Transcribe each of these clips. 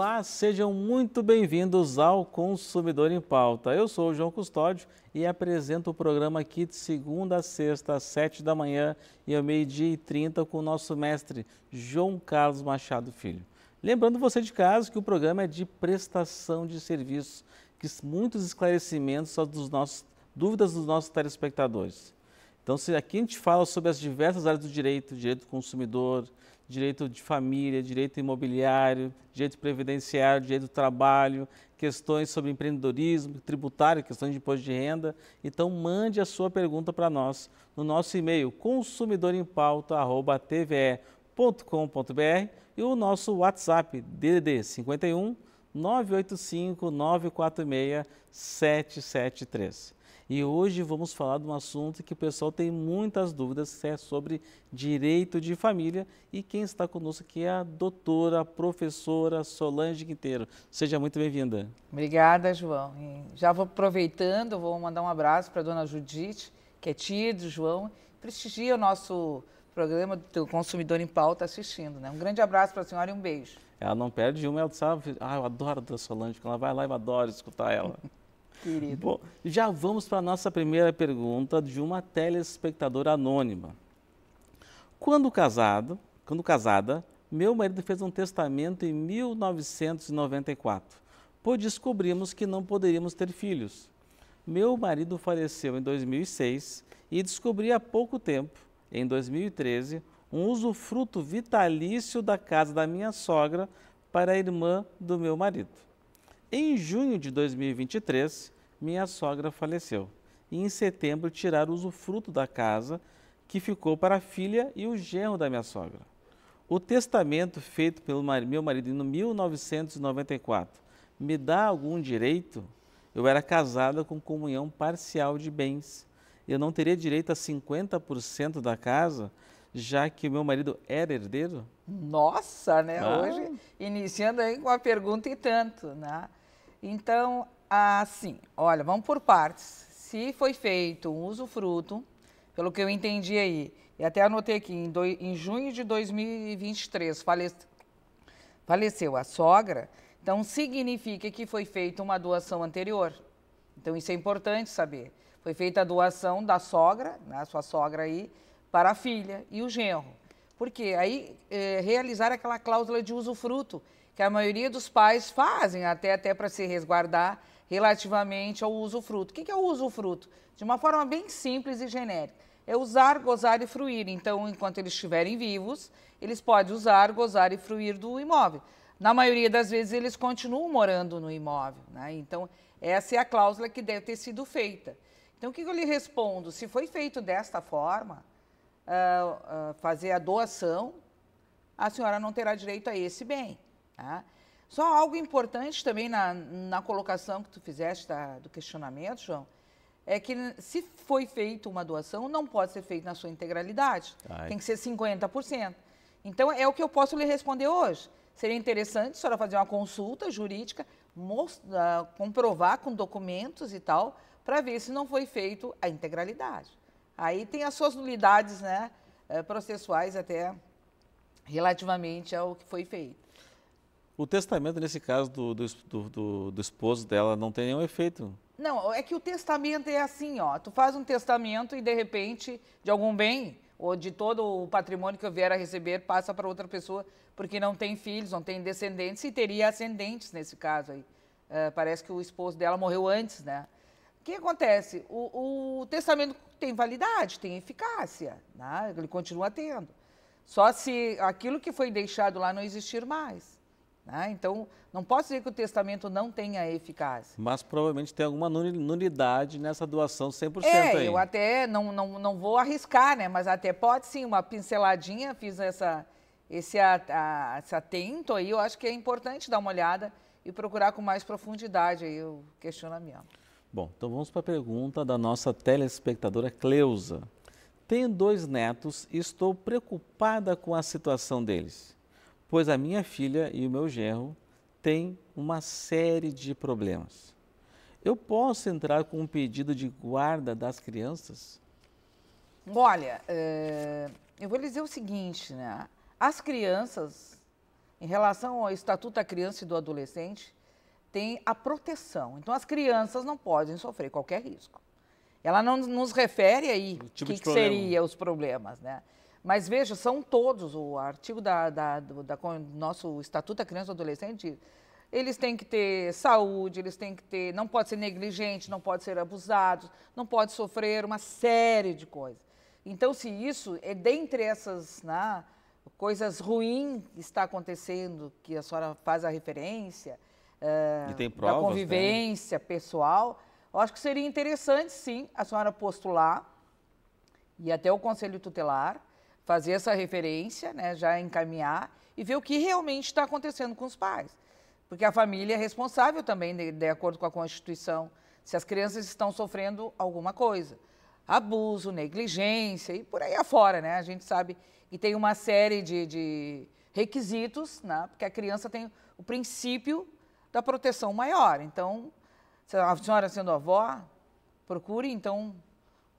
Olá, sejam muito bem-vindos ao Consumidor em Pauta. Eu sou o João Custódio e apresento o programa aqui de segunda a sexta, às sete da manhã e ao meio-dia e trinta com o nosso mestre João Carlos Machado Filho. Lembrando você de casa que o programa é de prestação de serviços, que muitos esclarecimentos são dos nossos, dúvidas dos nossos telespectadores. Então, se aqui a gente fala sobre as diversas áreas do direito, direito do consumidor, direito de família, direito imobiliário, direito previdenciário, direito do trabalho, questões sobre empreendedorismo, tributário, questões de imposto de renda. Então mande a sua pergunta para nós no nosso e-mail consumidorempauta@tve.com.br e o nosso WhatsApp DDD 51 985 946 773. E hoje vamos falar de um assunto que o pessoal tem muitas dúvidas, é sobre direito de família. E quem está conosco aqui é a doutora, a professora Solange Quinteiro. Seja muito bem-vinda. Obrigada, João. E já vou aproveitando, vou mandar um abraço para a dona Judite, que é tia do João, prestigia o nosso programa do Consumidor em Pauta assistindo. Né? Um grande abraço para a senhora e um beijo. Ela não perde uma, ela sabe. Ah, eu adoro a Solange, quando ela vai lá, eu adoro escutar ela querido. Bom, já vamos para a nossa primeira pergunta de uma telespectadora anônima. Quando casado, quando casada, meu marido fez um testamento em 1994, pois descobrimos que não poderíamos ter filhos. Meu marido faleceu em 2006 e descobri há pouco tempo, em 2013, um usufruto vitalício da casa da minha sogra para a irmã do meu marido. Em junho de 2023, minha sogra faleceu e em setembro tiraram o usufruto da casa que ficou para a filha e o genro da minha sogra. O testamento feito pelo meu marido em 1994 me dá algum direito? Eu era casada com comunhão parcial de bens. Eu não teria direito a 50% da casa, já que o meu marido era herdeiro? Nossa, né? Ah. Hoje, iniciando aí com a pergunta e tanto, né? Então, assim, olha, vamos por partes. Se foi feito um usufruto, pelo que eu entendi aí, e até anotei aqui, em, do, em junho de 2023 faleceu a sogra, então significa que foi feita uma doação anterior. Então, isso é importante saber. Foi feita a doação da sogra, né, sua sogra aí, para a filha e o genro. Porque aí é, realizar aquela cláusula de usufruto, que a maioria dos pais fazem, até, até para se resguardar relativamente ao usufruto. O que é o usufruto? De uma forma bem simples e genérica. É usar, gozar e fruir. Então, enquanto eles estiverem vivos, eles podem usar, gozar e fruir do imóvel. Na maioria das vezes, eles continuam morando no imóvel. Né? Então, essa é a cláusula que deve ter sido feita. Então, o que eu lhe respondo? Se foi feito desta forma, uh, uh, fazer a doação, a senhora não terá direito a esse bem. Tá? Só algo importante também na, na colocação que tu fizeste da, do questionamento, João, é que se foi feita uma doação, não pode ser feita na sua integralidade. Ai. Tem que ser 50%. Então, é o que eu posso lhe responder hoje. Seria interessante a senhora fazer uma consulta jurídica, ah, comprovar com documentos e tal, para ver se não foi feito a integralidade. Aí tem as suas nulidades né, eh, processuais até relativamente ao que foi feito. O testamento, nesse caso do, do, do, do esposo dela, não tem nenhum efeito. Não, é que o testamento é assim, ó. Tu faz um testamento e, de repente, de algum bem ou de todo o patrimônio que eu vier a receber passa para outra pessoa, porque não tem filhos, não tem descendentes e teria ascendentes nesse caso aí. Eh, parece que o esposo dela morreu antes, né? O que acontece? O, o testamento tem validade, tem eficácia, né? ele continua tendo. Só se aquilo que foi deixado lá não existir mais. Né? Então, não posso dizer que o testamento não tenha eficácia. Mas provavelmente tem alguma nulidade nessa doação 100% é, aí. Eu até não, não, não vou arriscar, né? mas até pode sim, uma pinceladinha, fiz essa, esse, a, a, esse atento aí, eu acho que é importante dar uma olhada e procurar com mais profundidade aí o questionamento. Bom, então vamos para a pergunta da nossa telespectadora Cleusa. Tenho dois netos e estou preocupada com a situação deles pois a minha filha e o meu genro têm uma série de problemas. Eu posso entrar com um pedido de guarda das crianças? Olha, é, eu vou lhe dizer o seguinte, né? As crianças, em relação ao Estatuto da Criança e do Adolescente, tem a proteção. Então, as crianças não podem sofrer qualquer risco. Ela não nos refere aí o tipo que, que seria os problemas, né? Mas veja, são todos. O artigo da, da, do, da, nosso Estatuto da Criança e do Adolescente, eles têm que ter saúde, eles têm que ter. Não pode ser negligente, não pode ser abusado, não pode sofrer uma série de coisas. Então, se isso é dentre essas né, coisas ruins que está acontecendo, que a senhora faz a referência, é, provas, da convivência pessoal, eu acho que seria interessante, sim, a senhora postular e até o Conselho Tutelar fazer essa referência, né, já encaminhar e ver o que realmente está acontecendo com os pais. Porque a família é responsável também, de, de acordo com a Constituição, se as crianças estão sofrendo alguma coisa. Abuso, negligência e por aí afora, né? A gente sabe que tem uma série de, de requisitos, né? Porque a criança tem o princípio da proteção maior. Então, a senhora sendo avó, procure, então,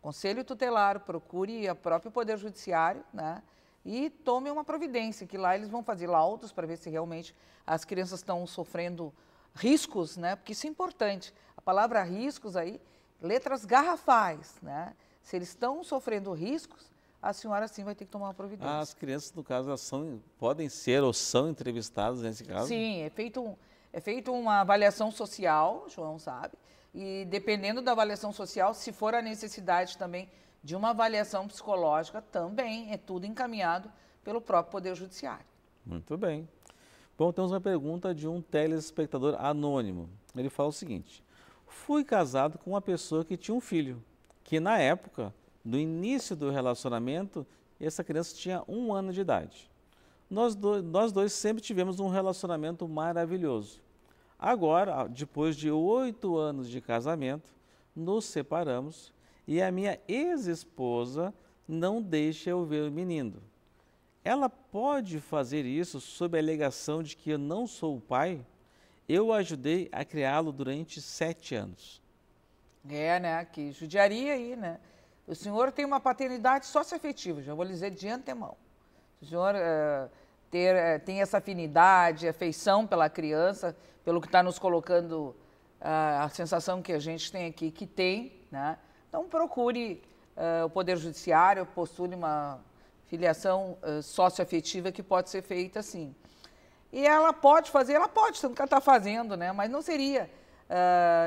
Conselho Tutelar, procure o próprio Poder Judiciário, né? E tome uma providência, que lá eles vão fazer laudos para ver se realmente as crianças estão sofrendo riscos, né? Porque isso é importante. A palavra riscos aí, letras garrafais, né? Se eles estão sofrendo riscos, a senhora sim vai ter que tomar uma providência. As crianças, no caso, elas são, podem ser ou são entrevistadas nesse caso? Sim, é feito, é feito uma avaliação social, João sabe, e dependendo da avaliação social, se for a necessidade também de uma avaliação psicológica, também é tudo encaminhado pelo próprio Poder Judiciário. Muito bem. Bom, temos uma pergunta de um telespectador anônimo. Ele fala o seguinte: Fui casado com uma pessoa que tinha um filho, que na época, no início do relacionamento, essa criança tinha um ano de idade. Nós dois, nós dois sempre tivemos um relacionamento maravilhoso. Agora, ah, depois de oito anos de casamento, nos separamos e a minha ex-esposa não deixa eu ver o menino. Ela pode fazer isso sob a alegação de que eu não sou o pai? Eu ajudei a criá-lo durante sete anos. É, né? Que judiaria aí, né? O senhor tem uma paternidade sócio-afetiva, já vou lhe dizer de antemão. O senhor. Eh, ter, eh, tem essa afinidade, afeição pela criança, pelo que está nos colocando uh, a sensação que a gente tem aqui, que tem, né? Então procure uh, o Poder Judiciário, postule uma filiação uh, socioafetiva que pode ser feita assim. E ela pode fazer, ela pode, tanto que ela está fazendo, né? Mas não seria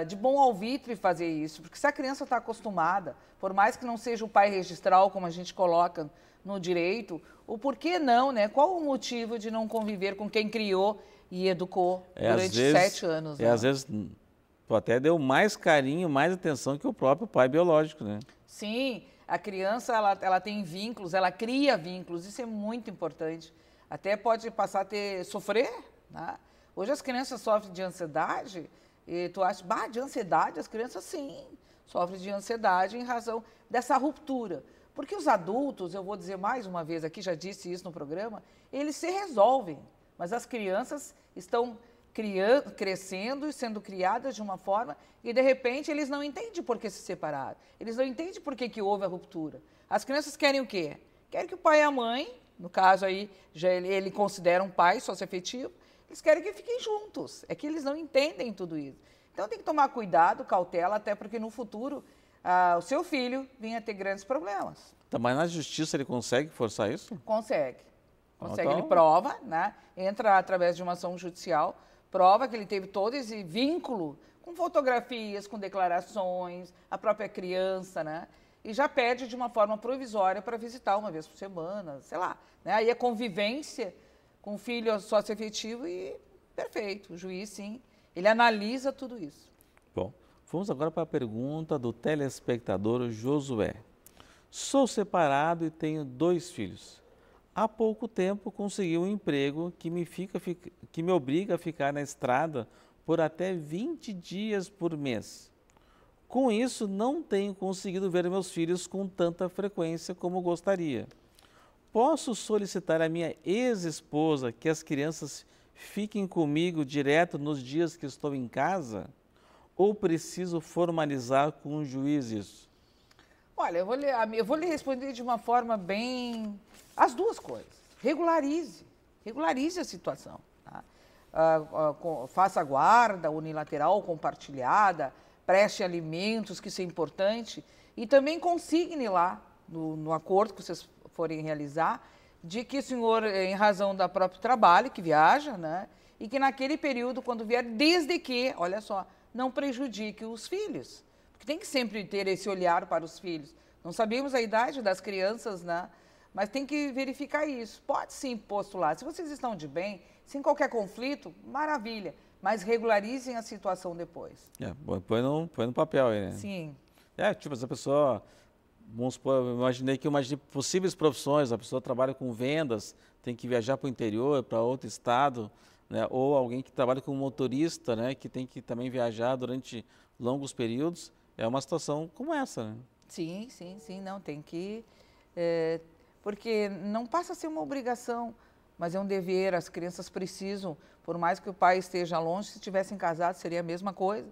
uh, de bom alvitre fazer isso, porque se a criança está acostumada, por mais que não seja o pai registral, como a gente coloca no direito, o porquê não, né? Qual o motivo de não conviver com quem criou e educou é, durante vezes, sete anos? E é, né? às vezes tu até deu mais carinho, mais atenção que o próprio pai biológico, né? Sim, a criança ela, ela tem vínculos, ela cria vínculos, isso é muito importante. Até pode passar a ter, sofrer, né? Hoje as crianças sofrem de ansiedade, e tu acha, bah, de ansiedade, as crianças sim, sofrem de ansiedade em razão dessa ruptura. Porque os adultos, eu vou dizer mais uma vez aqui, já disse isso no programa, eles se resolvem, mas as crianças estão criando, crescendo e sendo criadas de uma forma e de repente eles não entendem por que se separaram. Eles não entendem por que, que houve a ruptura. As crianças querem o quê? Querem que o pai e a mãe, no caso aí, já ele, ele considera um pai afetivo eles querem que fiquem juntos. É que eles não entendem tudo isso. Então tem que tomar cuidado, cautela, até porque no futuro ah, o seu filho vinha ter grandes problemas. Mas na justiça ele consegue forçar isso? Consegue. Consegue, então... ele prova, né? Entra através de uma ação judicial, prova que ele teve todo esse vínculo com fotografias, com declarações, a própria criança, né? E já pede de uma forma provisória para visitar uma vez por semana, sei lá. Né? Aí a é convivência com o filho sócio efetivo e perfeito. O juiz, sim, ele analisa tudo isso. Bom, Vamos agora para a pergunta do telespectador Josué. Sou separado e tenho dois filhos. Há pouco tempo consegui um emprego que me, fica, que me obriga a ficar na estrada por até 20 dias por mês. Com isso, não tenho conseguido ver meus filhos com tanta frequência como gostaria. Posso solicitar à minha ex-esposa que as crianças fiquem comigo direto nos dias que estou em casa? ou preciso formalizar com o juiz isso? Olha, eu vou, lhe, eu vou lhe responder de uma forma bem. As duas coisas. Regularize. Regularize a situação. Tá? Uh, ah, uh, ah, com, faça guarda unilateral, compartilhada, preste alimentos, que isso é importante. E também consigne lá, no, no acordo que vocês forem realizar, de que o senhor, eh, em razão do próprio trabalho, que viaja, né? E que naquele período, quando vier, desde que, olha só, não prejudique os filhos. Porque tem que sempre ter esse olhar para os filhos. Não sabemos a idade das crianças, né? Mas tem que verificar isso. Pode sim postular. Se vocês estão de bem, sem qualquer conflito, maravilha. Mas regularizem a situação depois. É, põe no, põe no papel aí, né? Sim. É, tipo, essa pessoa vamos supor, eu imaginei que eu imaginei possíveis profissões, a pessoa trabalha com vendas, tem que viajar para o interior, para outro estado, né? ou alguém que trabalha como motorista, né? que tem que também viajar durante longos períodos, é uma situação como essa. Né? Sim, sim, sim, não, tem que... É, porque não passa a ser uma obrigação, mas é um dever, as crianças precisam, por mais que o pai esteja longe, se tivessem casado seria a mesma coisa,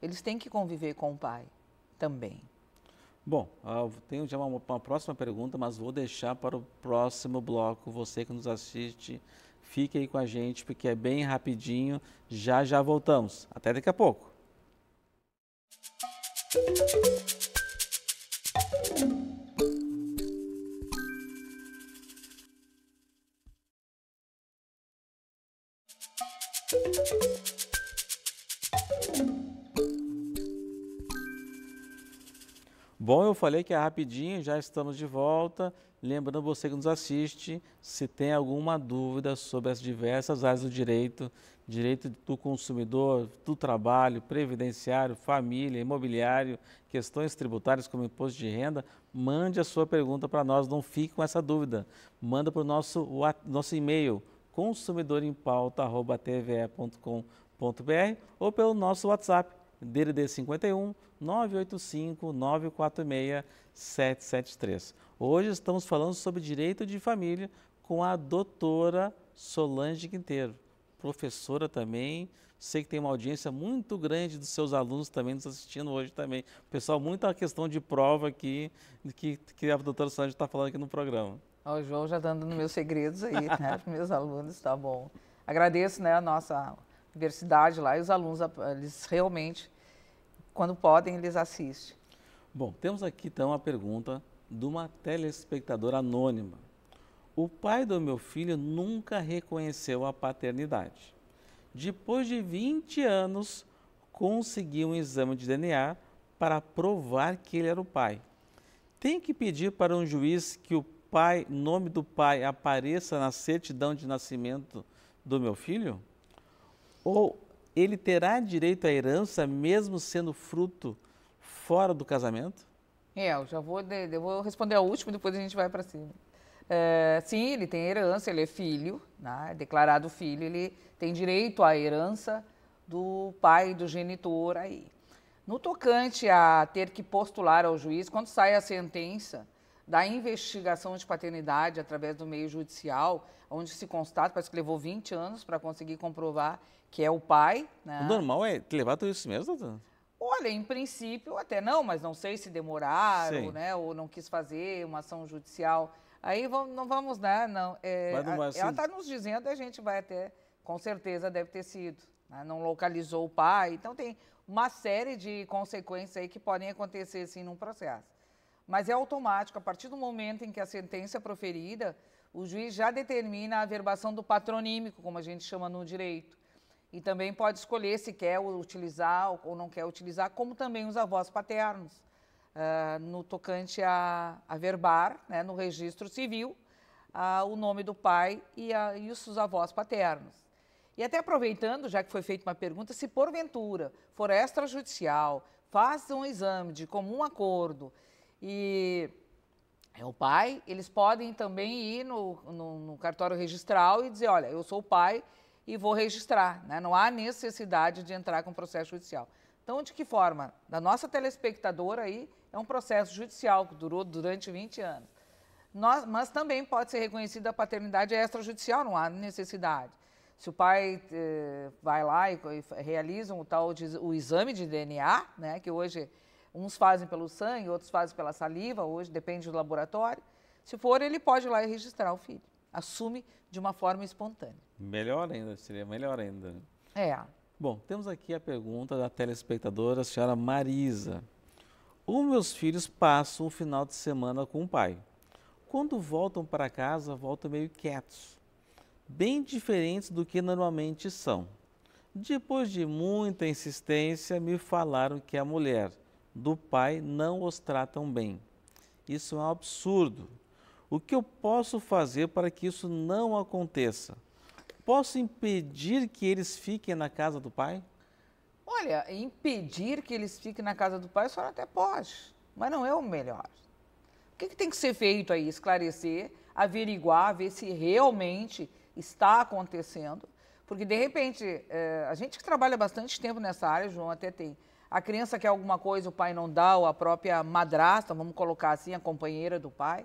eles têm que conviver com o pai também. Bom, ah, tenho já uma, uma próxima pergunta, mas vou deixar para o próximo bloco, você que nos assiste Fique aí com a gente porque é bem rapidinho. Já já voltamos. Até daqui a pouco. falei que é rapidinho, já estamos de volta. Lembrando você que nos assiste, se tem alguma dúvida sobre as diversas áreas do direito, direito do consumidor, do trabalho, previdenciário, família, imobiliário, questões tributárias como imposto de renda, mande a sua pergunta para nós, não fique com essa dúvida. Manda para o nosso, nosso e-mail, consumidorempauta.tve.com.br ou pelo nosso WhatsApp, DDD 51 985 946 773. Hoje estamos falando sobre direito de família com a doutora Solange Quinteiro, professora também. Sei que tem uma audiência muito grande dos seus alunos também nos assistindo hoje também. Pessoal, muita questão de prova aqui que, que a doutora Solange está falando aqui no programa. o João já tá dando meus segredos aí, né? Os meus alunos, tá bom. Agradeço, né, a nossa universidade lá e os alunos, eles realmente, quando podem, eles assistem. Bom, temos aqui então a pergunta de uma telespectadora anônima. O pai do meu filho nunca reconheceu a paternidade. Depois de 20 anos, consegui um exame de DNA para provar que ele era o pai. Tem que pedir para um juiz que o pai, nome do pai apareça na certidão de nascimento do meu filho? ou ele terá direito à herança mesmo sendo fruto fora do casamento? É, eu já vou, de, eu vou responder a última, depois a gente vai para cima. É, sim, ele tem herança, ele é filho, né? é declarado filho, ele tem direito à herança do pai, do genitor aí. No tocante a ter que postular ao juiz, quando sai a sentença da investigação de paternidade através do meio judicial, onde se constata, parece que levou 20 anos para conseguir comprovar que é o pai. Né? O normal é levar tudo isso mesmo, doutor? Olha, em princípio até não, mas não sei se demoraram, né, ou não quis fazer uma ação judicial. Aí vamos, não vamos, né? Não, é, não ela está nos dizendo, a gente vai até, com certeza deve ter sido. Né, não localizou o pai, então tem uma série de consequências aí que podem acontecer sim num processo. Mas é automático, a partir do momento em que a sentença é proferida, o juiz já determina a averbação do patronímico, como a gente chama no direito e também pode escolher se quer utilizar ou não quer utilizar, como também os avós paternos, uh, no tocante a, a verbar, né, no registro civil, uh, o nome do pai e, a, e os avós paternos. E até aproveitando, já que foi feita uma pergunta, se porventura for extrajudicial, faz um exame de comum acordo e é o pai, eles podem também ir no, no, no cartório registral e dizer, olha, eu sou o pai e vou registrar. Né? Não há necessidade de entrar com processo judicial. Então, de que forma? Da nossa telespectadora aí, é um processo judicial que durou durante 20 anos. Nós, mas também pode ser reconhecida a paternidade extrajudicial, não há necessidade. Se o pai eh, vai lá e, e realiza o tal de, o exame de DNA, né, que hoje uns fazem pelo sangue, outros fazem pela saliva, hoje depende do laboratório. Se for, ele pode ir lá e registrar o filho assume de uma forma espontânea. Melhor ainda, seria melhor ainda. É. Bom, temos aqui a pergunta da telespectadora, a senhora Marisa. Os meus filhos passam o final de semana com o pai. Quando voltam para casa, voltam meio quietos, bem diferentes do que normalmente são. Depois de muita insistência, me falaram que a mulher do pai não os tratam bem. Isso é um absurdo o que eu posso fazer para que isso não aconteça? Posso impedir que eles fiquem na casa do pai? Olha, impedir que eles fiquem na casa do pai, a senhora até pode, mas não é o melhor. O que, que tem que ser feito aí? Esclarecer, averiguar, ver se realmente está acontecendo. Porque, de repente, é, a gente que trabalha bastante tempo nessa área, João até tem, a criança quer alguma coisa, o pai não dá, ou a própria madrasta, vamos colocar assim, a companheira do pai,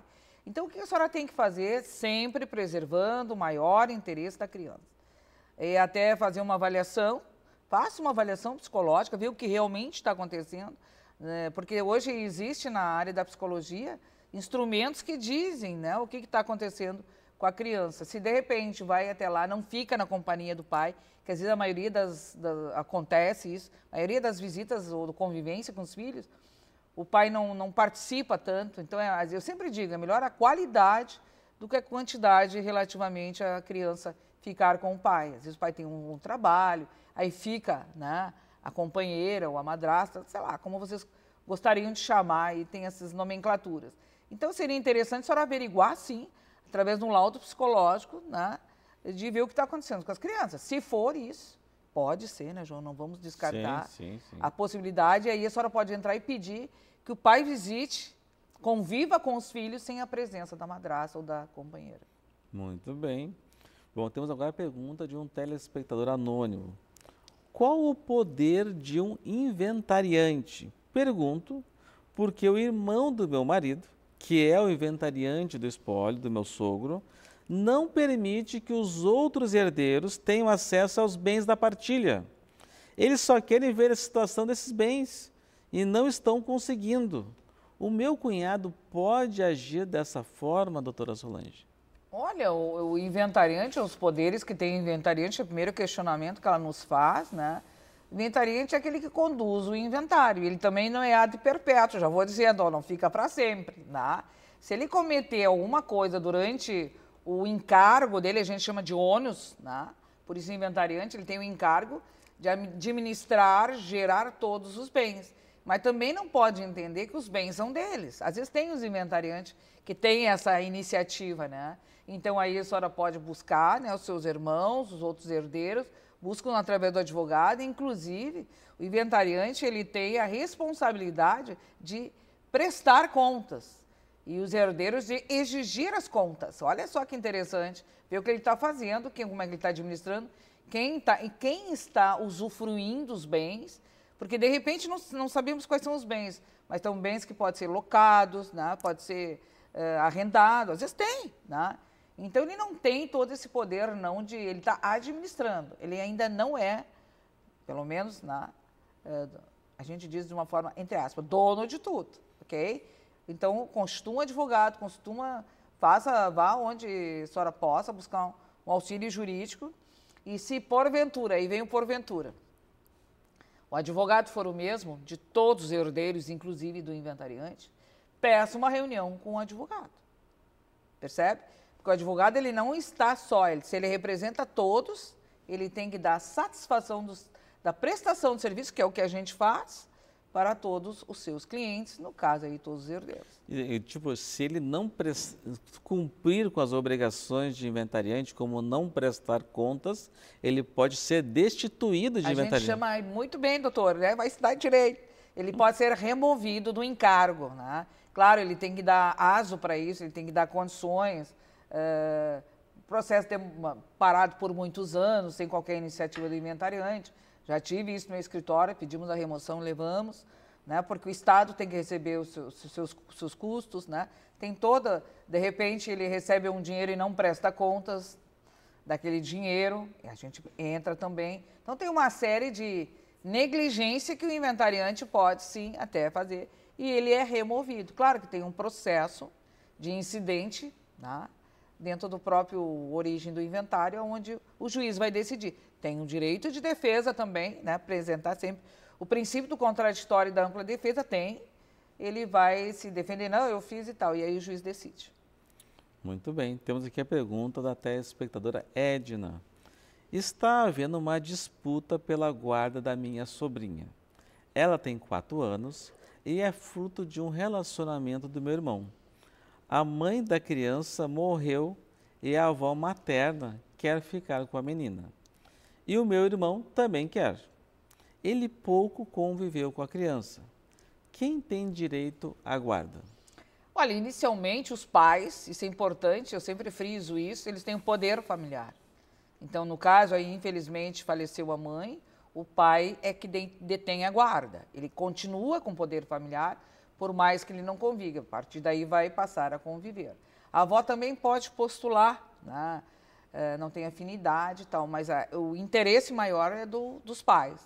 então, o que a senhora tem que fazer? Sempre preservando o maior interesse da criança. E é até fazer uma avaliação, faça uma avaliação psicológica, ver o que realmente está acontecendo, né? porque hoje existe na área da psicologia instrumentos que dizem né, o que está acontecendo com a criança. Se de repente vai até lá, não fica na companhia do pai, que às vezes a maioria das, das acontece isso, a maioria das visitas ou convivência com os filhos, o pai não, não participa tanto. Então, é, eu sempre digo, é melhor a qualidade do que a quantidade relativamente à criança ficar com o pai. Às vezes o pai tem um, um trabalho, aí fica né, a companheira ou a madrasta, sei lá, como vocês gostariam de chamar, e tem essas nomenclaturas. Então, seria interessante a senhora averiguar, sim, através de um laudo psicológico, né, de ver o que está acontecendo com as crianças. Se for isso, pode ser, né, João? Não vamos descartar sim, sim, sim. a possibilidade. E aí a senhora pode entrar e pedir que o pai visite, conviva com os filhos sem a presença da madrasta ou da companheira. Muito bem. Bom, temos agora a pergunta de um telespectador anônimo. Qual o poder de um inventariante? Pergunto, porque o irmão do meu marido, que é o inventariante do espólio do meu sogro, não permite que os outros herdeiros tenham acesso aos bens da partilha. Eles só querem ver a situação desses bens e não estão conseguindo. O meu cunhado pode agir dessa forma, doutora Solange? Olha, o, o inventariante, os poderes que tem o inventariante, é o primeiro questionamento que ela nos faz, né? O inventariante é aquele que conduz o inventário. Ele também não é ad perpétuo, já vou dizendo, não fica para sempre, né? Se ele cometer alguma coisa durante o encargo dele, a gente chama de ônus, né? Por isso, o inventariante, ele tem o encargo de administrar, gerar todos os bens mas também não pode entender que os bens são deles. Às vezes tem os inventariantes que têm essa iniciativa, né? Então aí a senhora pode buscar né, os seus irmãos, os outros herdeiros, buscam através do advogado, inclusive o inventariante ele tem a responsabilidade de prestar contas e os herdeiros de exigir as contas. Olha só que interessante, ver o que ele está fazendo, quem, como é que ele está administrando, quem, tá, quem está usufruindo dos bens porque, de repente, não, não sabemos quais são os bens, mas são bens que podem ser locados, né? pode ser uh, arrendado, às vezes tem. Né? Então, ele não tem todo esse poder, não, de. Ele está administrando. Ele ainda não é, pelo menos, né? eh, a gente diz de uma forma, entre aspas, dono de tudo, ok? Então, costuma advogado, costuma faça, vá onde a senhora possa buscar um, um auxílio jurídico. E se porventura, aí vem o porventura, o advogado for o mesmo, de todos os herdeiros, inclusive do inventariante, peça uma reunião com o advogado. Percebe? Porque o advogado ele não está só, ele, se ele representa todos, ele tem que dar satisfação dos, da prestação do serviço, que é o que a gente faz, para todos os seus clientes, no caso aí todos os herdeiros. E, tipo, se ele não cumprir com as obrigações de inventariante, como não prestar contas, ele pode ser destituído de a inventariante. A gente chama muito bem, doutor, né? vai se dar direito. Ele pode ser removido do encargo, né? Claro, ele tem que dar aso para isso, ele tem que dar condições. Uh, processo tem parado por muitos anos, sem qualquer iniciativa do inventariante. Já tive isso no escritório, pedimos a remoção, levamos, né? Porque o Estado tem que receber os seus, seus, seus custos, né? Tem toda, de repente ele recebe um dinheiro e não presta contas daquele dinheiro, e a gente entra também. Então tem uma série de negligência que o inventariante pode sim até fazer e ele é removido. Claro que tem um processo de incidente, né? dentro do próprio origem do inventário, onde o juiz vai decidir tem o direito de defesa também, né? Apresentar sempre. O princípio do contraditório e da ampla defesa tem. Ele vai se defender, não, eu fiz e tal. E aí o juiz decide. Muito bem. Temos aqui a pergunta da telespectadora Edna. Está havendo uma disputa pela guarda da minha sobrinha. Ela tem quatro anos e é fruto de um relacionamento do meu irmão. A mãe da criança morreu e a avó materna quer ficar com a menina e o meu irmão também quer. Ele pouco conviveu com a criança. Quem tem direito à guarda? Olha, inicialmente os pais, isso é importante, eu sempre friso isso, eles têm o um poder familiar. Então, no caso, aí, infelizmente, faleceu a mãe, o pai é que detém a guarda. Ele continua com o poder familiar, por mais que ele não conviva. A partir daí vai passar a conviver. A avó também pode postular, né? É, não tem afinidade e tal, mas o interesse maior é do, dos pais,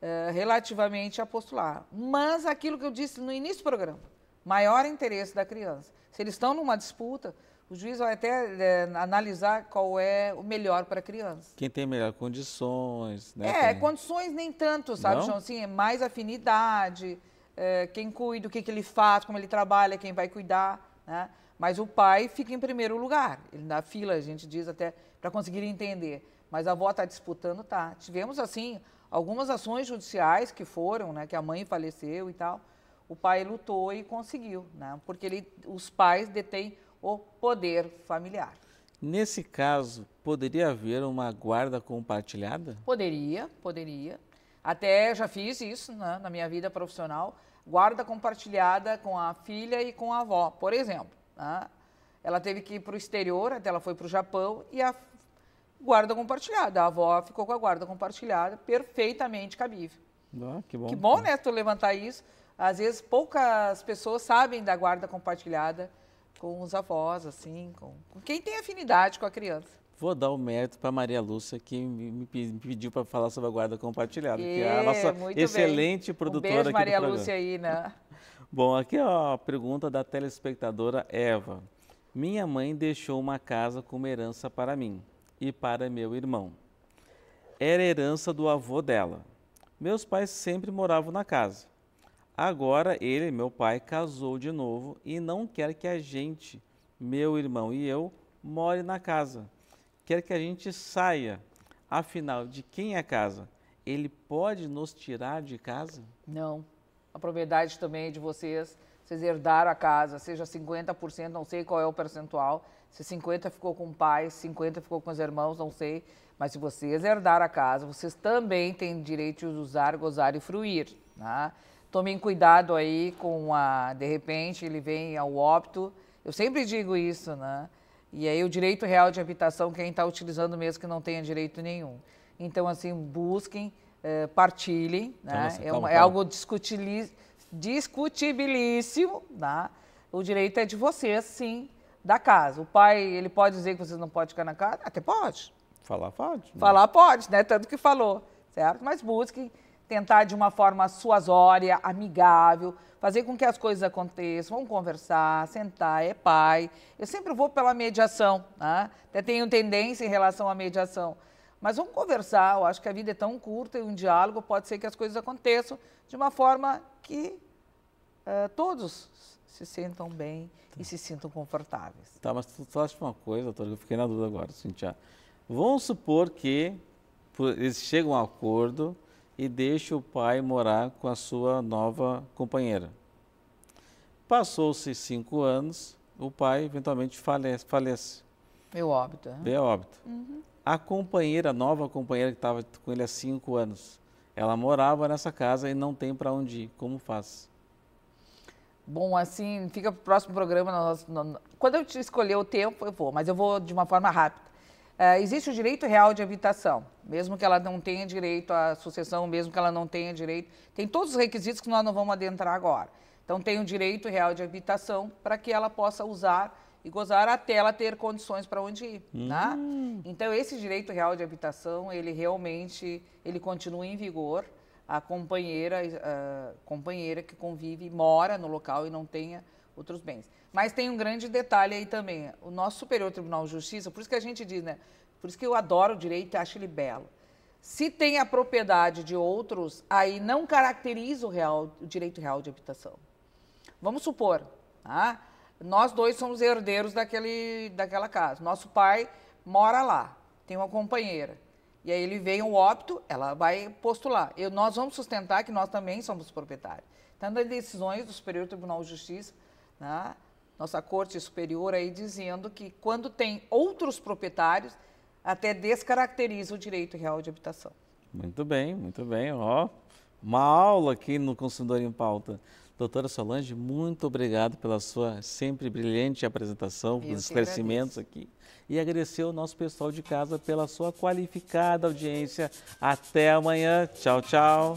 uh, relativamente a postular. Mas aquilo que eu disse no início do programa, maior interesse da criança. Se eles estão numa disputa, o juiz vai até é, analisar qual é o melhor para a criança. Quem tem melhor condições, né? É, condições nem tanto, sabe, Não? João? Assim, é mais afinidade, é, quem cuida, o que, que ele faz, como ele trabalha, quem vai cuidar, né? Mas o pai fica em primeiro lugar. Ele na fila, a gente diz até para conseguir entender. Mas a avó está disputando, tá. Tivemos assim algumas ações judiciais que foram, né, que a mãe faleceu e tal. O pai lutou e conseguiu, né? Porque ele, os pais detêm o poder familiar. Nesse caso, poderia haver uma guarda compartilhada? Poderia, poderia. Até já fiz isso né, na minha vida profissional. Guarda compartilhada com a filha e com a avó, por exemplo. Né? Ela teve que ir para o exterior, até ela foi para o Japão e a guarda compartilhada. A avó ficou com a guarda compartilhada, perfeitamente cabível. Ah, que bom. Que bom, né, tu levantar isso. Às vezes poucas pessoas sabem da guarda compartilhada com os avós, assim, com, com quem tem afinidade com a criança. Vou dar o mérito para Maria Lúcia, que me, pediu para falar sobre a guarda compartilhada, e, que é a é, nossa excelente bem. produtora um beijo, aqui Maria do programa. Lúcia aí, né? Bom, aqui ó, a pergunta da telespectadora Eva. Minha mãe deixou uma casa como herança para mim e para meu irmão. Era herança do avô dela. Meus pais sempre moravam na casa. Agora ele, meu pai, casou de novo e não quer que a gente, meu irmão e eu, more na casa. Quer que a gente saia. Afinal, de quem é a casa? Ele pode nos tirar de casa? Não a propriedade também é de vocês, vocês herdaram a casa, seja 50%, não sei qual é o percentual, se 50 ficou com o pai, 50 ficou com os irmãos, não sei, mas se vocês herdaram a casa, vocês também têm direito de usar, gozar e fruir, né? Tomem cuidado aí com a, de repente, ele vem ao óbito, eu sempre digo isso, né? E aí o direito real de habitação, quem está utilizando mesmo que não tenha direito nenhum. Então, assim, busquem eh, partilhem. Então, né? Nossa, é calma, é, uma, é, algo discutibilíssimo. Né? O direito é de vocês, sim, da casa. O pai, ele pode dizer que vocês não podem ficar na casa? Até pode. Falar pode. Né? Falar pode, né? Tanto que falou, certo? Mas busquem tentar de uma forma suasória, amigável, fazer com que as coisas aconteçam, vamos conversar, sentar, é pai. Eu sempre vou pela mediação, né? até tenho tendência em relação à mediação. Mas vamos conversar, eu acho que a vida é tão curta e um diálogo pode ser que as coisas aconteçam de uma forma que uh, todos se sintam bem tá. e se sintam confortáveis. Tá, mas tu, tu acha uma coisa, que eu fiquei na dúvida agora, Cintia. Vamos supor que eles chegam a um acordo e deixam o pai morar com a sua nova companheira. Passou-se cinco anos, o pai eventualmente falece. falece. óbito. Meu óbito. Né? Uhum a companheira, a nova companheira que estava com ele há cinco anos, ela morava nessa casa e não tem para onde ir. Como faz? Bom, assim, fica para o próximo programa. quando eu te escolher o tempo, eu vou, mas eu vou de uma forma rápida. É, existe o direito real de habitação, mesmo que ela não tenha direito à sucessão, mesmo que ela não tenha direito. Tem todos os requisitos que nós não vamos adentrar agora. Então, tem o direito real de habitação para que ela possa usar e gozar até ela ter condições para onde ir, tá? Então esse direito real de habitação, ele realmente, ele continua em vigor. A companheira, a eh, companheira que convive, mora no local e não tenha outros bens. Mas tem um grande detalhe aí também. O nosso Superior Tribunal de Justiça, por isso que a gente diz, né? Por isso que eu adoro o direito e acho ele belo. Se tem a propriedade de outros, aí não caracteriza o, real, o direito real de habitação. Vamos supor, tá? Nós dois somos herdeiros daquele, daquela casa. Nosso pai mora lá, tem uma companheira. E aí ele vem o óbito, ela vai postular. Eu, nós vamos sustentar que nós também somos proprietários. Então, as decisões do Superior Tribunal de Justiça, né, nossa Corte Superior aí dizendo que quando tem outros proprietários, até descaracteriza o direito real de habitação. Muito bem, muito bem. Ó, uma aula aqui no Consumidor em Pauta. Doutora Solange, muito obrigado pela sua sempre brilhante apresentação, pelos esclarecimentos aqui. E agradecer ao nosso pessoal de casa pela sua qualificada audiência. Até amanhã. Tchau, tchau.